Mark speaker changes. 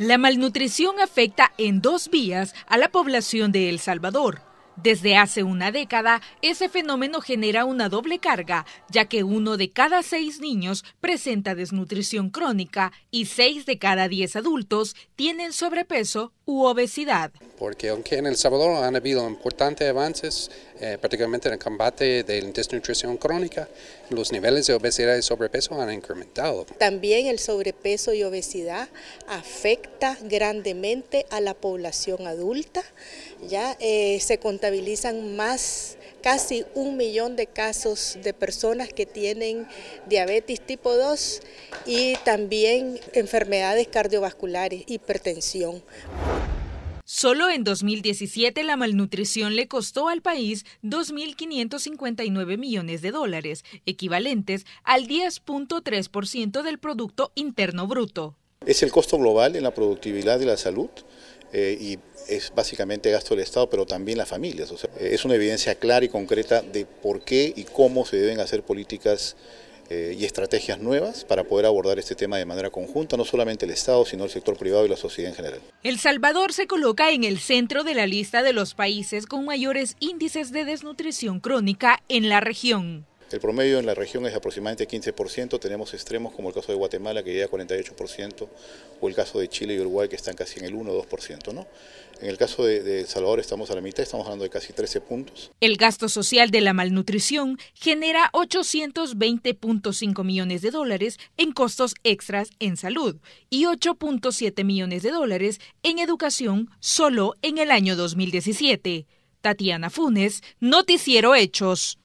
Speaker 1: La malnutrición afecta en dos vías a la población de El Salvador. Desde hace una década, ese fenómeno genera una doble carga, ya que uno de cada seis niños presenta desnutrición crónica y seis de cada diez adultos tienen sobrepeso u obesidad
Speaker 2: porque aunque en El Salvador han habido importantes avances, eh, particularmente en el combate de la desnutrición crónica, los niveles de obesidad y sobrepeso han incrementado.
Speaker 3: También el sobrepeso y obesidad afecta grandemente a la población adulta, ya eh, se contabilizan más casi un millón de casos de personas que tienen diabetes tipo 2 y también enfermedades cardiovasculares, hipertensión.
Speaker 1: Solo en 2017 la malnutrición le costó al país 2.559 millones de dólares, equivalentes al 10.3% del Producto Interno Bruto.
Speaker 4: Es el costo global en la productividad de la salud eh, y es básicamente gasto del Estado, pero también las familias. sea, es una evidencia clara y concreta de por qué y cómo se deben hacer políticas eh, y estrategias nuevas para poder abordar este tema de manera conjunta, no solamente el Estado, sino el sector privado y la sociedad en general.
Speaker 1: El Salvador se coloca en el centro de la lista de los países con mayores índices de desnutrición crónica en la región.
Speaker 4: El promedio en la región es aproximadamente 15%, tenemos extremos como el caso de Guatemala que llega a 48%, o el caso de Chile y Uruguay que están casi en el 1 o 2%. ¿no? En el caso de, de El Salvador estamos a la mitad, estamos hablando de casi 13 puntos.
Speaker 1: El gasto social de la malnutrición genera 820.5 millones de dólares en costos extras en salud y 8.7 millones de dólares en educación solo en el año 2017. Tatiana Funes, Noticiero Hechos.